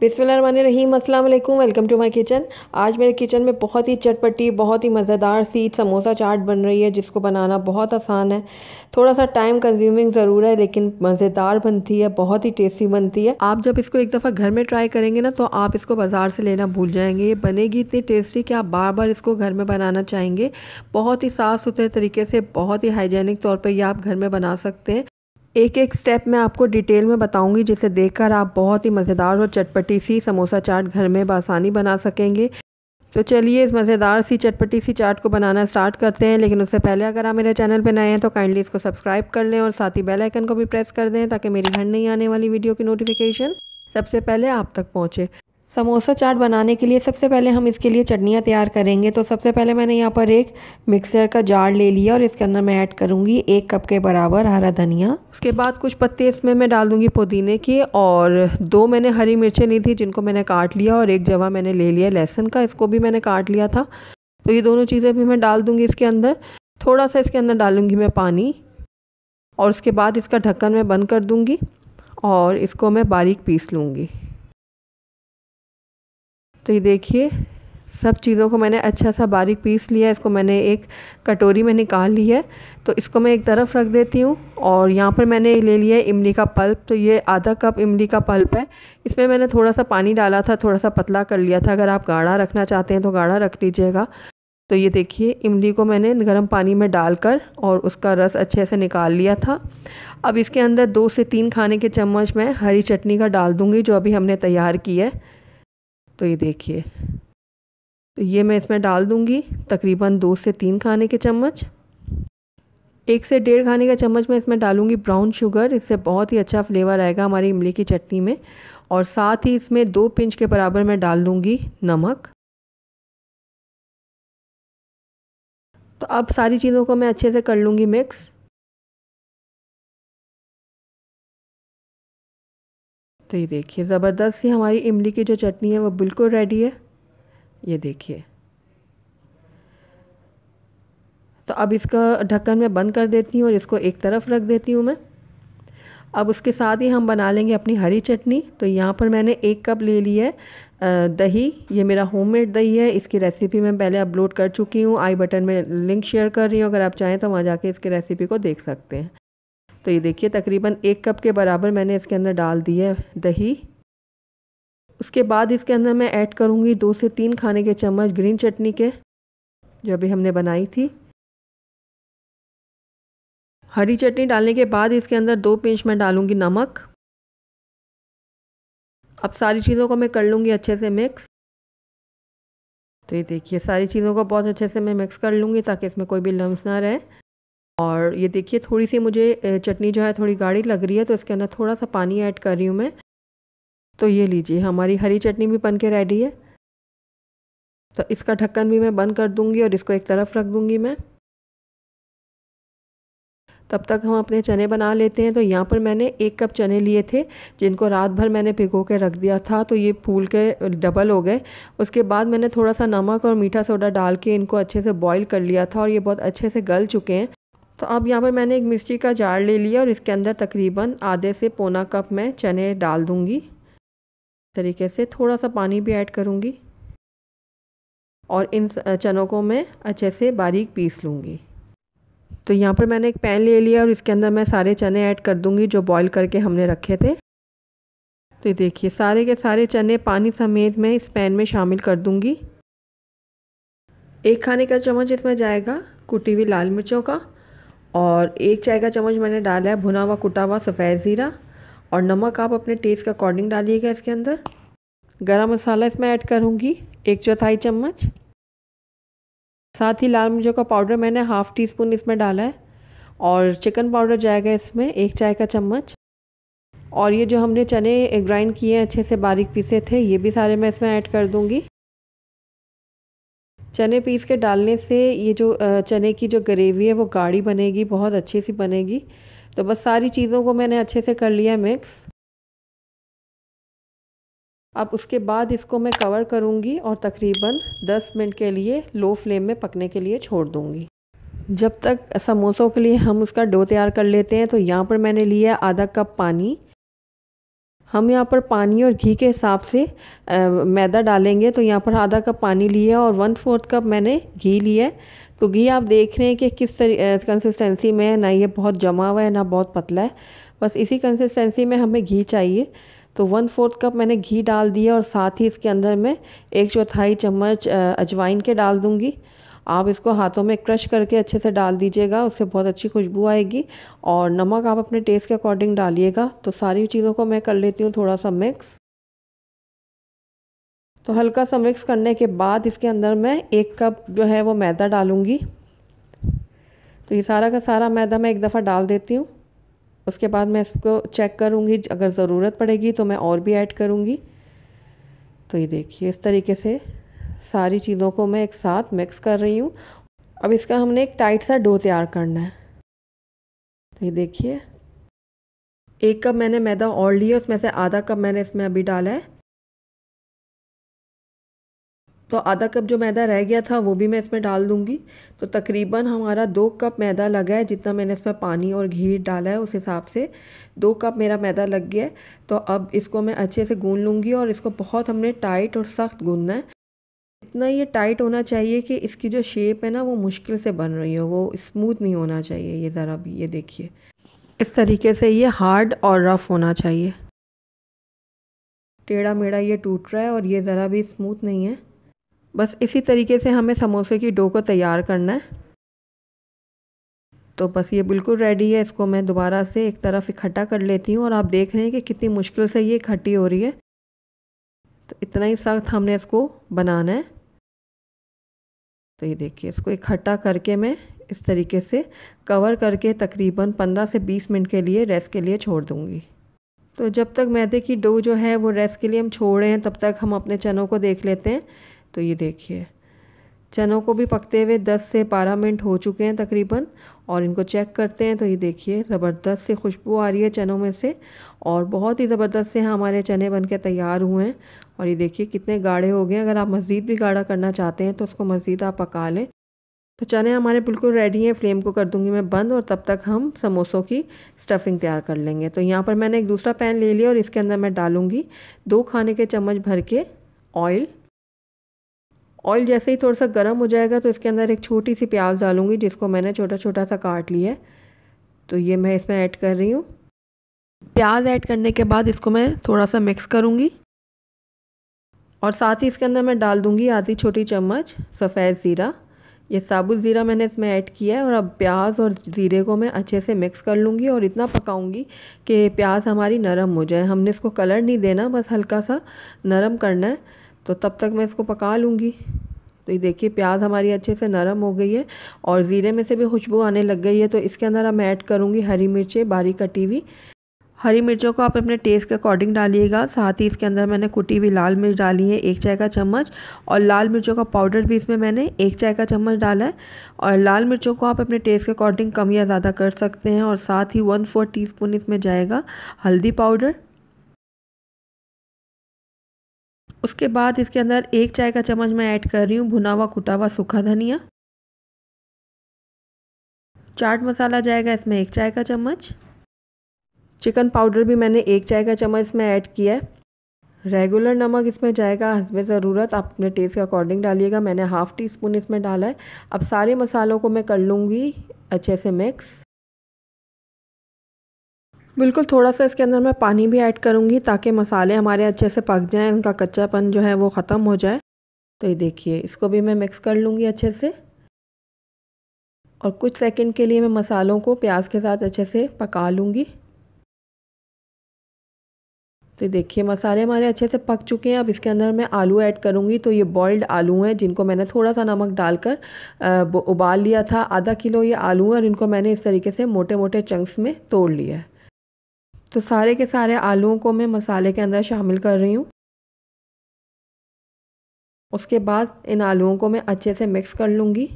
बिसमीम रहीम वालेकुम welcome to my kitchen आज मेरे किचन में बहुत ही चटपटी बहुत ही मज़ेदार सी समोसा चाट बन रही है जिसको बनाना बहुत आसान है थोड़ा सा टाइम कंज्यूमिंग ज़रूर है लेकिन मज़ेदार बनती है बहुत ही टेस्टी बनती है आप जब इसको एक दफ़ा घर में ट्राई करेंगे ना तो आप इसको बाज़ार से लेना भूल जाएंगे ये बनेगी इतनी टेस्टी कि आप बार बार इसको घर में बनाना चाहेंगे बहुत ही साफ़ सुथरे तरीके से बहुत ही हाइजेनिक तौर पर यह आप घर में बना सकते हैं एक एक स्टेप मैं आपको डिटेल में बताऊंगी जिसे देखकर आप बहुत ही मज़ेदार और चटपटी सी समोसा चाट घर में बसानी बना सकेंगे तो चलिए इस मज़ेदार सी चटपटी सी चाट को बनाना स्टार्ट करते हैं लेकिन उससे पहले अगर आप मेरे चैनल पर नए हैं तो काइंडली इसको सब्सक्राइब कर लें और साथ ही बेल आइकन को भी प्रेस कर दें ताकि मेरी घर नहीं आने वाली वीडियो की नोटिफिकेशन सबसे पहले आप तक पहुँचे समोसा चाट बनाने के लिए सबसे पहले हम इसके लिए चटनियाँ तैयार करेंगे तो सबसे पहले मैंने यहाँ पर एक मिक्सर का जार ले लिया और इसके अंदर मैं ऐड करूँगी एक कप के बराबर हरा धनिया उसके बाद कुछ पत्ते इसमें मैं डाल दूँगी पुदीने के और दो मैंने हरी मिर्चें ली थी जिनको मैंने काट लिया और एक जवा मैंने ले लिया लहसुन का इसको भी मैंने काट लिया था तो ये दोनों चीज़ें भी मैं डाल दूँगी इसके अंदर थोड़ा सा इसके अंदर डालूँगी मैं पानी और उसके बाद इसका ढक्कन मैं बंद कर दूँगी और इसको मैं बारीक पीस लूँगी तो ये देखिए सब चीज़ों को मैंने अच्छा सा बारीक पीस लिया इसको मैंने एक कटोरी में निकाल ली है तो इसको मैं एक तरफ रख देती हूँ और यहाँ पर मैंने ले लिया है इमली का पल्प तो ये आधा कप इमली का पल्प है इसमें मैंने थोड़ा सा पानी डाला था थोड़ा सा पतला कर लिया था अगर आप गाढ़ा रखना चाहते हैं तो गाढ़ा रख लीजिएगा तो ये देखिए इमली को मैंने गर्म पानी में डालकर और उसका रस अच्छे से निकाल लिया था अब इसके अंदर दो से तीन खाने के चम्मच मैं हरी चटनी का डाल दूँगी जो अभी हमने तैयार की है तो ये देखिए तो ये मैं इसमें डाल दूँगी तकरीबन दो से तीन खाने के चम्मच एक से डेढ़ खाने का चम्मच मैं इसमें डालूंगी ब्राउन शुगर इससे बहुत ही अच्छा फ्लेवर आएगा हमारी इमली की चटनी में और साथ ही इसमें दो पिंच के बराबर मैं डाल दूँगी नमक तो अब सारी चीज़ों को मैं अच्छे से कर लूँगी मिक्स तो ये देखिए ज़बरदस्त सी हमारी इमली की जो चटनी है वो बिल्कुल रेडी है ये देखिए तो अब इसका ढक्कन मैं बंद कर देती हूँ और इसको एक तरफ रख देती हूँ मैं अब उसके साथ ही हम बना लेंगे अपनी हरी चटनी तो यहाँ पर मैंने एक कप ले ली है दही ये मेरा होममेड दही है इसकी रेसिपी मैं पहले अपलोड कर चुकी हूँ आई बटन में लिंक शेयर कर रही हूँ अगर आप चाहें तो वहाँ जाके इसकी रेसिपी को देख सकते हैं तो ये देखिए तकरीबन एक कप के बराबर मैंने इसके अंदर डाल दी है दही उसके बाद इसके अंदर मैं ऐड करूँगी दो से तीन खाने के चम्मच ग्रीन चटनी के जो अभी हमने बनाई थी हरी चटनी डालने के बाद इसके अंदर दो पिंच मैं डालूँगी नमक अब सारी चीज़ों को मैं कर लूँगी अच्छे से मिक्स तो ये देखिए सारी चीज़ों को बहुत अच्छे से मैं मिक्स कर लूँगी ताकि इसमें कोई भी लम्स ना रहे और ये देखिए थोड़ी सी मुझे चटनी जो है थोड़ी गाढ़ी लग रही है तो इसके अंदर थोड़ा सा पानी ऐड कर रही हूँ मैं तो ये लीजिए हमारी हरी चटनी भी बन के रेडी है तो इसका ढक्कन भी मैं बंद कर दूंगी और इसको एक तरफ रख दूंगी मैं तब तक हम अपने चने बना लेते हैं तो यहाँ पर मैंने एक कप चने लिए थे जिनको रात भर मैंने भिगो के रख दिया था तो ये फूल के डबल हो गए उसके बाद मैंने थोड़ा सा नमक और मीठा सोडा डाल के इनको अच्छे से बॉईल कर लिया था और ये बहुत अच्छे से गल चुके हैं तो अब यहाँ पर मैंने एक मिर्ची का जार ले लिया और इसके अंदर तकरीबन आधे से पौना कप मैं चने डाल दूँगी तरीके से थोड़ा सा पानी भी ऐड करूँगी और इन चनों को मैं अच्छे से बारीक पीस लूँगी तो यहाँ पर मैंने एक पैन ले लिया और इसके अंदर मैं सारे चने ऐड कर दूँगी जो बॉईल करके हमने रखे थे तो ये देखिए सारे के सारे चने पानी समेत मैं इस पैन में शामिल कर दूँगी एक खाने का चम्मच इसमें जाएगा कुटी हुई लाल मिर्चों का और एक चाय का चम्मच मैंने डाला है भुना हुआ कुटा हुआ सफ़ेद ज़ीरा और नमक आप अपने टेस्ट के अकॉर्डिंग डालिएगा इसके अंदर गरम मसाला इसमें ऐड करूँगी एक चौथाई चम्मच साथ ही लाल मिर्चों का पाउडर मैंने हाफ़ टी स्पून इसमें डाला है और चिकन पाउडर जाएगा इसमें एक चाय का चम्मच और ये जो हमने चने ग्राइंड किए हैं अच्छे से बारीक पीसे थे ये भी सारे मैं इसमें ऐड कर दूँगी चने पीस के डालने से ये जो चने की जो ग्रेवी है वो गाढ़ी बनेगी बहुत अच्छी सी बनेगी तो बस सारी चीज़ों को मैंने अच्छे से कर लिया मिक्स अब उसके बाद इसको मैं कवर करूँगी और तकरीबन 10 मिनट के लिए लो फ्लेम में पकने के लिए छोड़ दूँगी जब तक समोसों के लिए हम उसका डो तैयार कर लेते हैं तो यहाँ पर मैंने लिया आधा कप पानी हम यहाँ पर पानी और घी के हिसाब से आ, मैदा डालेंगे तो यहाँ पर आधा कप पानी लिया और वन फोर्थ कप मैंने घी लिया है तो घी आप देख रहे हैं कि किस कंसिस्टेंसी में है ना ये बहुत जमा हुआ है ना बहुत पतला है बस इसी कंसिस्टेंसी में हमें घी चाहिए तो वन फोर्थ कप मैंने घी डाल दिया और साथ ही इसके अंदर मैं एक चौथाई चम्मच अजवाइन के डाल दूँगी आप इसको हाथों में क्रश करके अच्छे से डाल दीजिएगा उससे बहुत अच्छी खुशबू आएगी और नमक आप अपने टेस्ट के अकॉर्डिंग डालिएगा तो सारी चीज़ों को मैं कर लेती हूँ थोड़ा सा मिक्स तो हल्का सा मिक्स करने के बाद इसके अंदर मैं एक कप जो है वो मैदा डालूँगी तो ये सारा का सारा मैदा मैं एक दफ़ा डाल देती हूँ उसके बाद मैं इसको चेक करूँगी अगर ज़रूरत पड़ेगी तो मैं और भी ऐड करूँगी तो ये देखिए इस तरीके से सारी चीज़ों को मैं एक साथ मिक्स कर रही हूँ अब इसका हमने एक टाइट सा डो तैयार करना है तो ये देखिए एक कप मैंने मैदा और लिया उसमें से आधा कप मैंने इसमें अभी डाला है तो आधा कप जो मैदा रह गया था वो भी मैं इसमें डाल दूँगी तो तकरीबन हमारा दो कप मैदा लगा है जितना मैंने इसमें पानी और घी डाला है उस हिसाब से दो कप मेरा मैदा लग गया है तो अब इसको मैं अच्छे से गून लूँगी और इसको बहुत हमने टाइट और सख्त गूनना है इतना ये टाइट होना चाहिए कि इसकी जो शेप है ना वो मुश्किल से बन रही हो वो स्मूथ नहीं होना चाहिए ये ज़रा भी ये देखिए इस तरीके से ये हार्ड और रफ़ होना चाहिए टेढ़ा मेढ़ा ये टूट रहा है और ये ज़रा भी स्मूथ नहीं है बस इसी तरीके से हमें समोसे की डो को तैयार करना है तो बस ये बिल्कुल रेडी है इसको मैं दोबारा से एक तरफ इकट्ठा कर लेती हूँ और आप देख रहे हैं कि कितनी मुश्किल से ये इकट्ठी हो रही है तो इतना ही सख्त हमने इसको बनाना है तो ये देखिए इसको इकट्ठा करके मैं इस तरीके से कवर करके तकरीबन 15 से 20 मिनट के लिए रेस्ट के लिए छोड़ दूँगी तो जब तक मैदे की डो जो है वो रेस्ट के लिए हम छोड़ रहे हैं तब तक हम अपने चनों को देख लेते हैं तो ये देखिए चनों को भी पकते हुए 10 से 12 मिनट हो चुके हैं तकरीबन और इनको चेक करते हैं तो ये देखिए ज़बरदस्त से खुशबू आ रही है चनों में से और बहुत ही ज़बरदस्त से हमारे चने बनके तैयार हुए हैं और ये देखिए कितने गाढ़े हो गए हैं अगर आप मज़ीद भी गाढ़ा करना चाहते हैं तो उसको मज़ीद आप पका लें तो चने हमारे बिल्कुल रेडी हैं फ्लेम को कर दूंगी मैं बंद और तब तक हम समोसों की स्टफिंग तैयार कर लेंगे तो यहाँ पर मैंने एक दूसरा पैन ले लिया और इसके अंदर मैं डालूँगी दो खाने के चम्मच भर के ऑयल ऑयल जैसे ही थोड़ा सा गर्म हो जाएगा तो इसके अंदर एक छोटी सी प्याज डालूंगी जिसको मैंने छोटा छोटा सा काट लिया है तो ये मैं इसमें ऐड कर रही हूँ प्याज ऐड करने के बाद इसको मैं थोड़ा सा मिक्स करूँगी और साथ ही इसके अंदर मैं डाल दूँगी आधी छोटी चम्मच सफ़ेद ज़ीरा ये साबुत ज़ीरा मैंने इसमें ऐड किया है और अब प्याज और ज़ीरे को मैं अच्छे से मिक्स कर लूँगी और इतना पकाऊँगी कि प्याज हमारी नरम हो जाए हमने इसको कलर नहीं देना बस हल्का सा नरम करना है तो तब तक मैं इसको पका लूँगी तो ये देखिए प्याज हमारी अच्छे से नरम हो गई है और ज़ीरे में से भी खुशबू आने लग गई है तो इसके अंदर अब ऐड करूँगी हरी मिर्चें बारीक कटी हुई हरी मिर्चों को आप अपने टेस्ट के अकॉर्डिंग डालिएगा साथ ही इसके अंदर मैंने कुटी हुई लाल मिर्च डाली है एक चाय का चम्मच और लाल मिर्चों का पाउडर भी इसमें मैंने एक चाय का चम्मच डाला है और लाल मिर्चों को आप अपने टेस्ट के अकॉर्डिंग कम या ज़्यादा कर सकते हैं और साथ ही वन फोर टी इसमें जाएगा हल्दी पाउडर उसके बाद इसके अंदर एक चाय का चम्मच मैं ऐड कर रही हूँ भुना हुआ कुटा हुआ सूखा धनिया चाट मसाला जाएगा इसमें एक चाय का चम्मच चिकन पाउडर भी मैंने एक चाय का चम्मच इसमें ऐड किया है रेगुलर नमक इसमें जाएगा हंसब ज़रूरत आप अपने टेस्ट के अकॉर्डिंग डालिएगा मैंने हाफ़ टी स्पून इसमें डाला है अब सारे मसालों को मैं कर लूँगी अच्छे से मिक्स बिल्कुल थोड़ा सा इसके अंदर मैं पानी भी ऐड करूँगी ताकि मसाले हमारे अच्छे से पक जाएँ उनका कच्चापन जो है वो ख़त्म हो जाए तो ये देखिए इसको भी मैं मिक्स कर लूँगी अच्छे से और कुछ सेकंड के लिए मैं मसालों को प्याज के साथ अच्छे से पका लूँगी तो देखिए मसाले हमारे अच्छे से पक चुके हैं अब इसके अंदर मैं आलू ऐड करूँगी तो ये बॉइल्ड आलू हैं जिनको मैंने थोड़ा सा नमक डालकर उबाल लिया था आधा किलो ये आलू हैं और इनको मैंने इस तरीके से मोटे मोटे चंक्स में तोड़ लिया है तो सारे के सारे आलूओं को मैं मसाले के अंदर शामिल कर रही हूँ उसके बाद इन आलूओं को मैं अच्छे से मिक्स कर लूँगी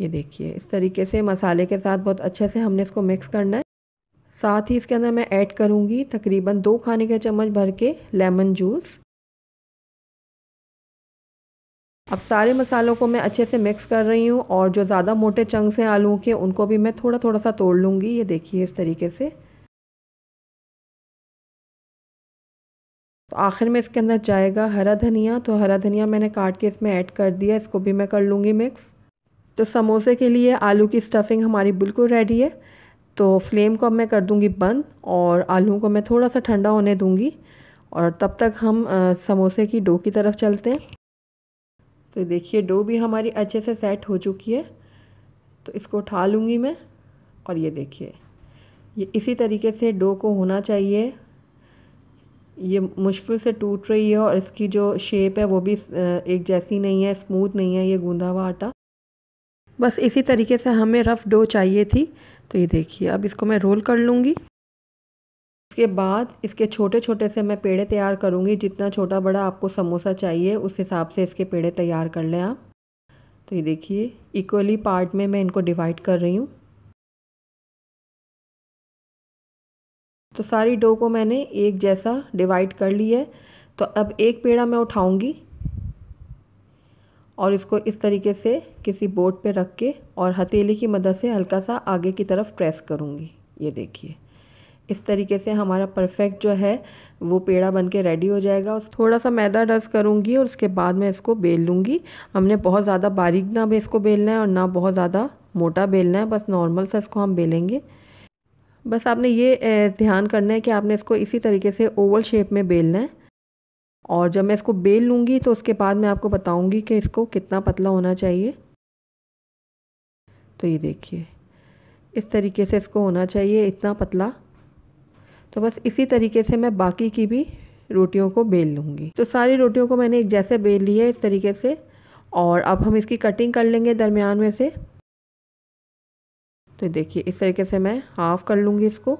ये देखिए इस तरीके से मसाले के साथ बहुत अच्छे से हमने इसको मिक्स करना है साथ ही इसके अंदर मैं ऐड करूँगी तकरीबन दो खाने के चम्मच भर के लेमन जूस अब सारे मसालों को मैं अच्छे से मिक्स कर रही हूँ और जो ज़्यादा मोटे चंक्स हैं आलू के उनको भी मैं थोड़ा थोड़ा सा तोड़ लूँगी ये देखिए इस तरीके से तो आखिर में इसके अंदर जाएगा हरा धनिया तो हरा धनिया मैंने काट के इसमें ऐड कर दिया इसको भी मैं कर लूँगी मिक्स तो समोसे के लिए आलू की स्टफिंग हमारी बिल्कुल रेडी है तो फ्लेम को अब मैं कर दूँगी बंद और आलू को मैं थोड़ा सा ठंडा होने दूँगी और तब तक हम समोसे की डो की तरफ चलते हैं तो देखिए डो भी हमारी अच्छे से सेट हो चुकी है तो इसको उठा लूँगी मैं और ये देखिए ये इसी तरीके से डो को होना चाहिए ये मुश्किल से टूट रही है और इसकी जो शेप है वो भी एक जैसी नहीं है स्मूथ नहीं है ये गूंदा हुआ आटा बस इसी तरीके से हमें रफ़ डो चाहिए थी तो ये देखिए अब इसको मैं रोल कर लूँगी उसके बाद इसके छोटे छोटे से मैं पेड़े तैयार करूँगी जितना छोटा बड़ा आपको समोसा चाहिए उस हिसाब से इसके पेड़े तैयार कर लें आप तो ये देखिए इक्वली पार्ट में मैं इनको डिवाइड कर रही हूँ तो सारी डो को मैंने एक जैसा डिवाइड कर ली है तो अब एक पेड़ा मैं उठाऊंगी और इसको इस तरीके से किसी बोर्ड पे रख के और हथेली की मदद से हल्का सा आगे की तरफ प्रेस करूँगी ये देखिए इस तरीके से हमारा परफेक्ट जो है वो पेड़ा बन के रेडी हो जाएगा उस थोड़ा सा मैदा डस करूँगी और उसके बाद मैं इसको बेल लूँगी हमने बहुत ज़्यादा बारीक ना इसको बेलना है और ना बहुत ज़्यादा मोटा बेलना है बस नॉर्मल सा इसको हम बेलेंगे बस आपने ये ध्यान करना है कि आपने इसको इसी तरीके से ओवल शेप में बेलना है और जब मैं इसको बेल लूँगी तो उसके बाद मैं आपको बताऊँगी कि इसको कितना पतला होना चाहिए तो ये देखिए इस तरीके से इसको होना चाहिए इतना पतला तो बस इसी तरीके से मैं बाकी की भी रोटियों को बेल लूँगी तो सारी रोटियों को मैंने एक जैसे बेल लिया है इस तरीके से और अब हम इसकी कटिंग कर लेंगे दरमियान में से तो देखिए इस तरीके से मैं हाफ़ कर लूँगी इसको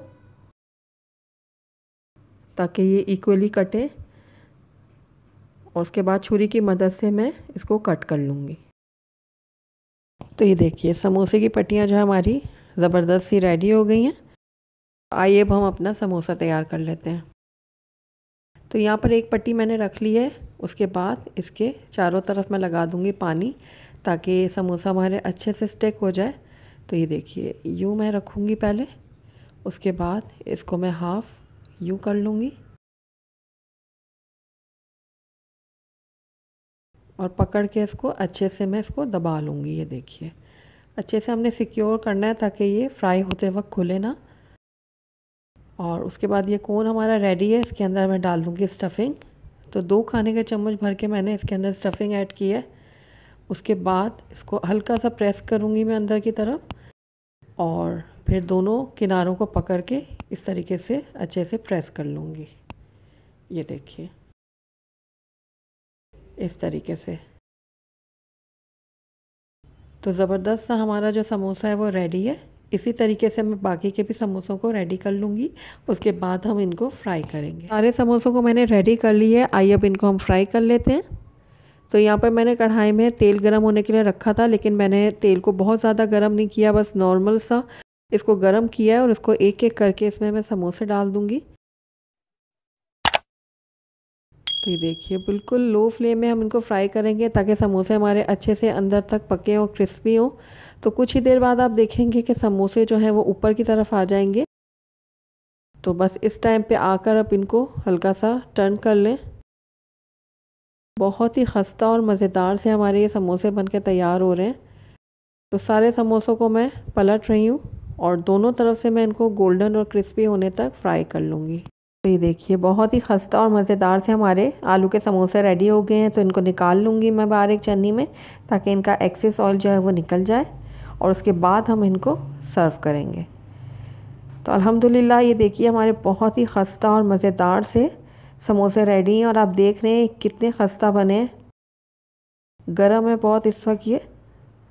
ताकि ये इक्वली कटे और उसके बाद छुरी की मदद से मैं इसको कट कर लूँगी तो ये देखिए समोसे की पट्टियाँ जो हमारी ज़बरदस्त सी रेडी हो गई हैं आइए अब हम अपना समोसा तैयार कर लेते हैं तो यहाँ पर एक पट्टी मैंने रख ली है उसके बाद इसके चारों तरफ मैं लगा दूँगी पानी ताकि समोसा हमारे अच्छे से स्टिक हो जाए तो ये देखिए यूँ मैं रखूँगी पहले उसके बाद इसको मैं हाफ़ यूँ कर लूँगी और पकड़ के इसको अच्छे से मैं इसको दबा लूँगी ये देखिए अच्छे से हमने सिक्योर करना है ताकि ये फ्राई होते वक्त खुले ना और उसके बाद ये कोन हमारा रेडी है इसके अंदर मैं डाल दूँगी स्टफिंग तो दो खाने के चम्मच भर के मैंने इसके अंदर स्टफिंग ऐड की है उसके बाद इसको हल्का सा प्रेस करूँगी मैं अंदर की तरफ और फिर दोनों किनारों को पकड़ के इस तरीके से अच्छे से प्रेस कर लूँगी ये देखिए इस तरीके से तो ज़बरदस्त सा हमारा जो समोसा है वो रेडी है इसी तरीके से मैं बाकी के भी समोसों को रेडी कर लूँगी उसके बाद हम इनको फ्राई करेंगे सारे समोसों को मैंने रेडी कर लिए आइए अब इनको हम फ्राई कर लेते हैं तो यहाँ पर मैंने कढ़ाई में तेल गर्म होने के लिए रखा था लेकिन मैंने तेल को बहुत ज़्यादा गर्म नहीं किया बस नॉर्मल सा इसको गर्म किया है और इसको एक एक करके इसमें मैं समोसे डाल दूँगी तो ये देखिए बिल्कुल लो फ्लेम में हम इनको फ्राई करेंगे ताकि समोसे हमारे अच्छे से अंदर तक पके हों क्रिस्पी हों तो कुछ ही देर बाद आप देखेंगे कि समोसे जो हैं वो ऊपर की तरफ आ जाएंगे तो बस इस टाइम पे आकर आप इनको हल्का सा टर्न कर लें बहुत ही खस्ता और मज़ेदार से हमारे ये समोसे बनके तैयार हो रहे हैं तो सारे समोसों को मैं पलट रही हूँ और दोनों तरफ से मैं इनको गोल्डन और क्रिस्पी होने तक फ्राई कर लूँगी तो ये देखिए बहुत ही खस्ता और मज़ेदार से हमारे आलू के समोसे रेडी हो गए हैं तो इनको निकाल लूँगी मैं बाहर एक चन्नी में ताकि इनका एक्सेस ऑयल जो है वो निकल जाए और उसके बाद हम इनको सर्व करेंगे तो अलहमदिल्ला ये देखिए हमारे बहुत ही खस्ता और मज़ेदार से समोसे रेडी हैं और आप देख रहे हैं कितने खस्ता बने हैं गर्म है बहुत इस वक्त ये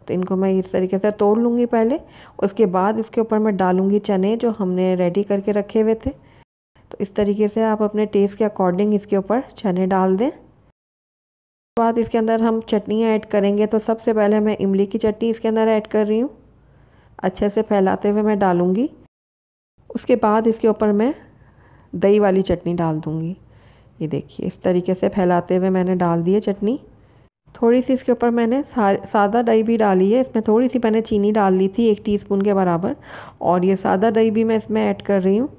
तो इनको मैं इस तरीके से तोड़ लूँगी पहले उसके बाद इसके ऊपर मैं डालूँगी चने जो हमने रेडी करके रखे हुए थे तो इस तरीके से आप अपने टेस्ट के अकॉर्डिंग इसके ऊपर चने डाल दें उसके बाद इसके अंदर हम चटनियाँ ऐड करेंगे तो सबसे पहले मैं इमली की चटनी इसके अंदर ऐड कर रही हूँ अच्छे से फैलाते हुए मैं डालूँगी उसके बाद इसके ऊपर मैं दही वाली चटनी डाल दूँगी ये देखिए इस तरीके से फैलाते हुए मैंने डाल दी है चटनी थोड़ी सी इसके ऊपर मैंने सादा दही भी डाली है इसमें थोड़ी सी मैंने चीनी डाल ली थी एक टीस्पून के बराबर और ये सादा दही भी मैं इसमें ऐड कर रही हूँ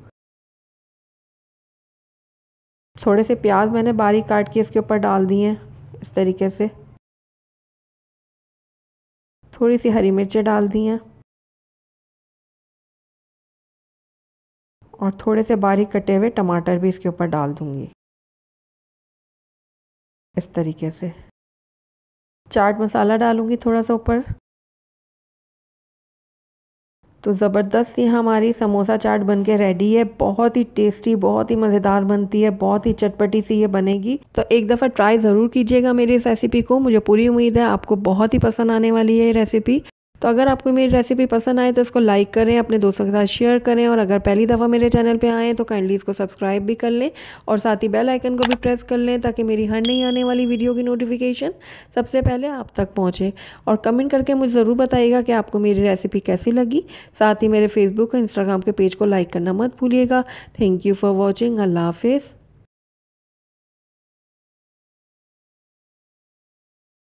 थोड़े से प्याज मैंने बारीक काट के इसके ऊपर डाल दिए हैं इस तरीके से थोड़ी सी हरी मिर्चें डाल दी हैं और थोड़े से बारीक कटे हुए टमाटर भी इसके ऊपर डाल दूँगी इस तरीके से चाट मसाला डालूंगी थोड़ा सा ऊपर तो ज़बरदस्त सी हमारी समोसा चाट बन के रेडी है बहुत ही टेस्टी बहुत ही मज़ेदार बनती है बहुत ही चटपटी सी ये बनेगी तो एक दफ़ा ट्राई ज़रूर कीजिएगा मेरी इस रेसिपी को मुझे पूरी उम्मीद है आपको बहुत ही पसंद आने वाली है ये रेसिपी तो अगर आपको मेरी रेसिपी पसंद आए तो इसको लाइक करें अपने दोस्तों के साथ शेयर करें और अगर पहली दफ़ा मेरे चैनल पर आएँ तो काइंडली इसको सब्सक्राइब भी कर लें और साथ ही बेल आइकन को भी प्रेस कर लें ताकि मेरी हर नहीं आने वाली वीडियो की नोटिफिकेशन सबसे पहले आप तक पहुँचे और कमेंट करके मुझे ज़रूर बताइएगा कि आपको मेरी रेसिपी कैसी लगी साथ ही मेरे फेसबुक और इंस्टाग्राम के पेज को लाइक करना मत भूलिएगा thank you for watching Allah हाफिज़